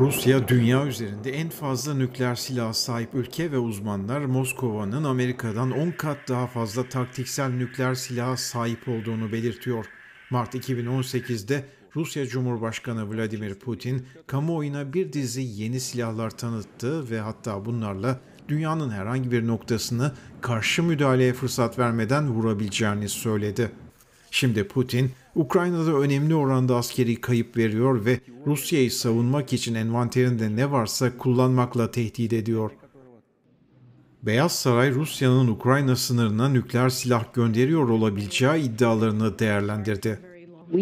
Rusya dünya üzerinde en fazla nükleer silaha sahip ülke ve uzmanlar Moskova'nın Amerika'dan 10 kat daha fazla taktiksel nükleer silaha sahip olduğunu belirtiyor. Mart 2018'de Rusya Cumhurbaşkanı Vladimir Putin kamuoyuna bir dizi yeni silahlar tanıttı ve hatta bunlarla dünyanın herhangi bir noktasını karşı müdahaleye fırsat vermeden vurabileceğini söyledi. Şimdi Putin Ukrayna'da önemli oranda askeri kayıp veriyor ve Rusya'yı savunmak için envanterinde ne varsa kullanmakla tehdit ediyor. Beyaz Saray Rusya'nın Ukrayna sınırına nükleer silah gönderiyor olabileceği iddialarını değerlendirdi. Uh,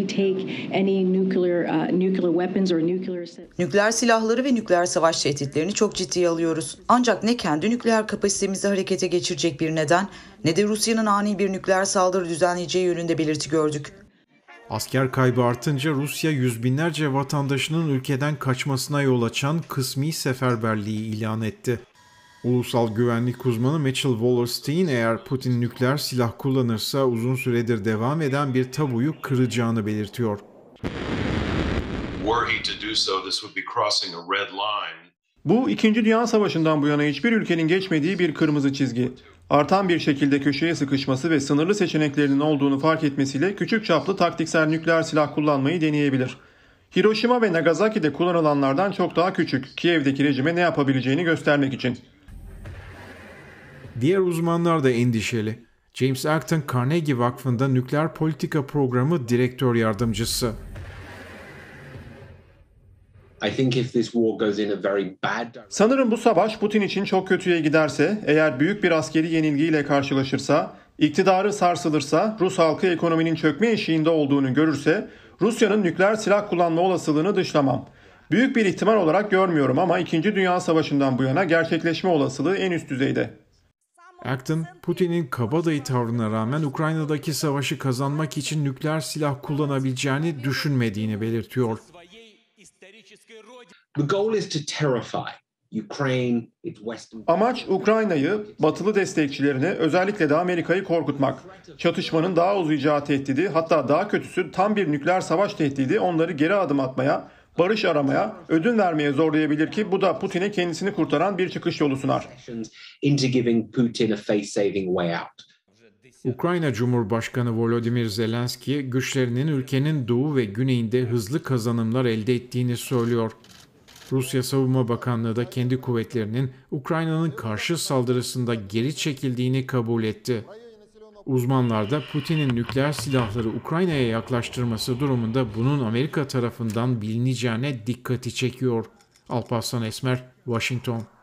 nükleer silahları ve nükleer savaş tehditlerini çok ciddiye alıyoruz. Ancak ne kendi nükleer kapasitemizi harekete geçirecek bir neden ne de Rusya'nın ani bir nükleer saldırı düzenleyeceği yönünde belirti gördük. Asker kaybı artınca Rusya yüz binlerce vatandaşının ülkeden kaçmasına yol açan kısmi seferberliği ilan etti. Ulusal güvenlik uzmanı Mitchell Wallerstein eğer Putin nükleer silah kullanırsa uzun süredir devam eden bir tabuyu kıracağını belirtiyor. Were he to do so, this would be crossing a red line bu 2. Dünya Savaşı'ndan bu yana hiçbir ülkenin geçmediği bir kırmızı çizgi. Artan bir şekilde köşeye sıkışması ve sınırlı seçeneklerinin olduğunu fark etmesiyle küçük çaplı taktiksel nükleer silah kullanmayı deneyebilir. Hiroşima ve Nagasaki'de kullanılanlardan çok daha küçük Kiev'deki rejime ne yapabileceğini göstermek için. Diğer uzmanlar da endişeli. James Acton Carnegie Vakfı'nda nükleer politika programı direktör yardımcısı. Sanırım bu savaş Putin için çok kötüye giderse, eğer büyük bir askeri yenilgiyle karşılaşırsa, iktidarı sarsılırsa, Rus halkı ekonominin çökme eşiğinde olduğunu görürse, Rusya'nın nükleer silah kullanma olasılığını dışlamam. Büyük bir ihtimal olarak görmüyorum ama 2. Dünya Savaşı'ndan bu yana gerçekleşme olasılığı en üst düzeyde. Acton, Putin'in kabadayı tavrına rağmen Ukrayna'daki savaşı kazanmak için nükleer silah kullanabileceğini düşünmediğini belirtiyor. The Amaç Ukrayna'yı, batılı destekçilerini, özellikle de Amerika'yı korkutmak. Çatışmanın daha uzayacağı tehdidi, hatta daha kötüsü tam bir nükleer savaş tehdidi onları geri adım atmaya, barış aramaya, ödün vermeye zorlayabilir ki bu da Putin'e kendisini kurtaran bir çıkış yolu sunar. Ukrayna Cumhurbaşkanı Volodymyr Zelenski güçlerinin ülkenin doğu ve güneyinde hızlı kazanımlar elde ettiğini söylüyor. Rusya Savunma Bakanlığı da kendi kuvvetlerinin Ukrayna'nın karşı saldırısında geri çekildiğini kabul etti. Uzmanlar da Putin'in nükleer silahları Ukrayna'ya yaklaştırması durumunda bunun Amerika tarafından bilineceğine dikkati çekiyor. Alparslan Esmer, Washington